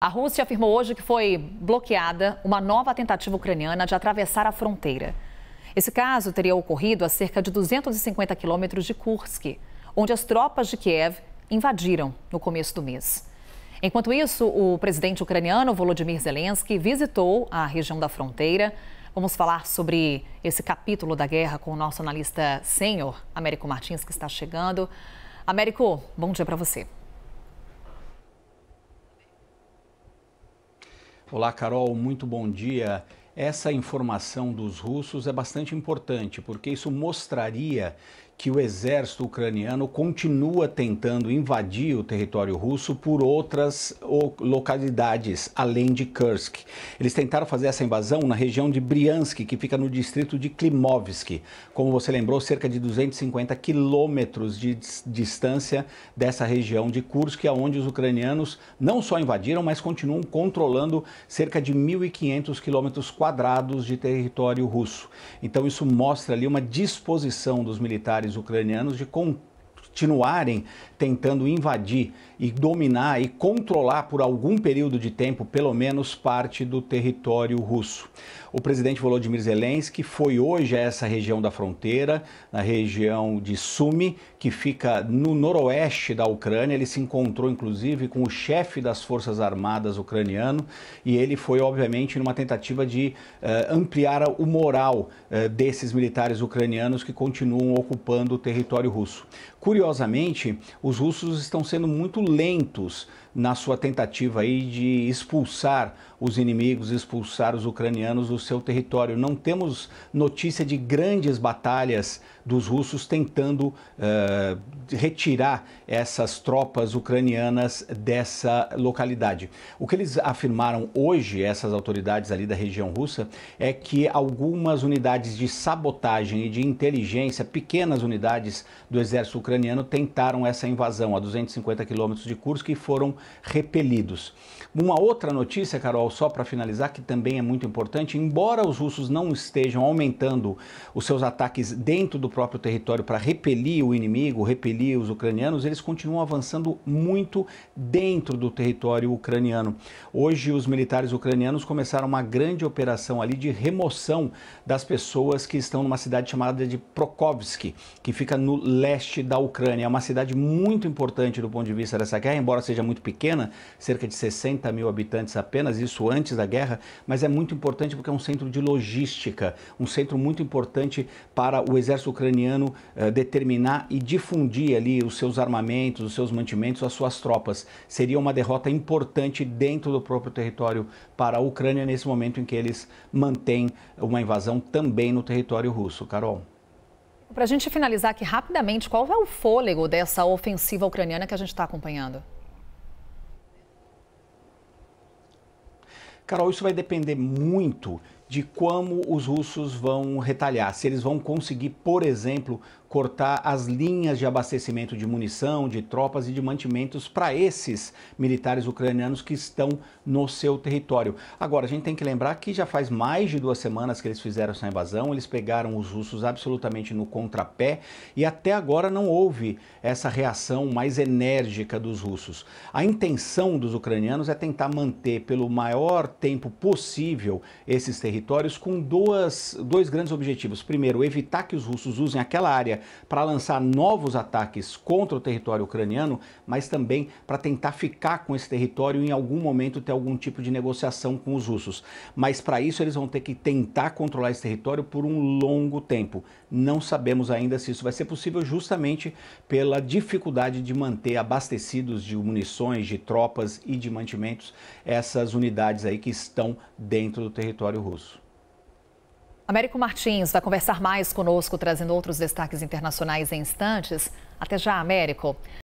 A Rússia afirmou hoje que foi bloqueada uma nova tentativa ucraniana de atravessar a fronteira. Esse caso teria ocorrido a cerca de 250 quilômetros de Kursk, onde as tropas de Kiev invadiram no começo do mês. Enquanto isso, o presidente ucraniano Volodymyr Zelensky visitou a região da fronteira. Vamos falar sobre esse capítulo da guerra com o nosso analista sênior, Américo Martins, que está chegando. Américo, bom dia para você. Olá, Carol, muito bom dia. Essa informação dos russos é bastante importante, porque isso mostraria que o exército ucraniano continua tentando invadir o território russo por outras localidades, além de Kursk. Eles tentaram fazer essa invasão na região de Briansk, que fica no distrito de Klimovsk. Como você lembrou, cerca de 250 quilômetros de distância dessa região de Kursk, onde os ucranianos não só invadiram, mas continuam controlando cerca de 1.500 quilômetros quadrados de território russo. Então isso mostra ali uma disposição dos militares militares ucranianos de continuarem tentando invadir e dominar e controlar por algum período de tempo, pelo menos, parte do território russo. O presidente Volodymyr Zelensky foi hoje a essa região da fronteira, na região de Sumi, que fica no noroeste da Ucrânia. Ele se encontrou, inclusive, com o chefe das Forças Armadas ucraniano e ele foi, obviamente, numa tentativa de uh, ampliar o moral uh, desses militares ucranianos que continuam ocupando o território russo. Curioso curiosamente, os russos estão sendo muito lentos na sua tentativa aí de expulsar os inimigos, expulsar os ucranianos do seu território. Não temos notícia de grandes batalhas dos russos tentando uh, retirar essas tropas ucranianas dessa localidade. O que eles afirmaram hoje, essas autoridades ali da região russa, é que algumas unidades de sabotagem e de inteligência, pequenas unidades do exército ucraniano, tentaram essa invasão a 250 quilômetros de Kursk e foram repelidos. Uma outra notícia, Carol, só para finalizar, que também é muito importante: embora os russos não estejam aumentando os seus ataques dentro do próprio território para repelir o inimigo, repelir os ucranianos, eles continuam avançando muito dentro do território ucraniano. Hoje, os militares ucranianos começaram uma grande operação ali de remoção das pessoas que estão numa cidade chamada de Prokhovsk, que fica no leste da Ucrânia. É uma cidade muito importante do ponto de vista dessa guerra, embora seja muito pequena pequena, cerca de 60 mil habitantes apenas, isso antes da guerra, mas é muito importante porque é um centro de logística, um centro muito importante para o exército ucraniano eh, determinar e difundir ali os seus armamentos, os seus mantimentos, as suas tropas. Seria uma derrota importante dentro do próprio território para a Ucrânia nesse momento em que eles mantêm uma invasão também no território russo. Carol. Para a gente finalizar aqui rapidamente, qual é o fôlego dessa ofensiva ucraniana que a gente está acompanhando? Carol, isso vai depender muito de como os russos vão retalhar, se eles vão conseguir, por exemplo, cortar as linhas de abastecimento de munição, de tropas e de mantimentos para esses militares ucranianos que estão no seu território. Agora, a gente tem que lembrar que já faz mais de duas semanas que eles fizeram essa invasão, eles pegaram os russos absolutamente no contrapé e até agora não houve essa reação mais enérgica dos russos. A intenção dos ucranianos é tentar manter pelo maior tempo possível esses territórios territórios com duas, dois grandes objetivos. Primeiro, evitar que os russos usem aquela área para lançar novos ataques contra o território ucraniano, mas também para tentar ficar com esse território e em algum momento ter algum tipo de negociação com os russos. Mas para isso eles vão ter que tentar controlar esse território por um longo tempo. Não sabemos ainda se isso vai ser possível justamente pela dificuldade de manter abastecidos de munições, de tropas e de mantimentos essas unidades aí que estão dentro do território russo. Américo Martins vai conversar mais conosco, trazendo outros destaques internacionais em instantes. Até já, Américo.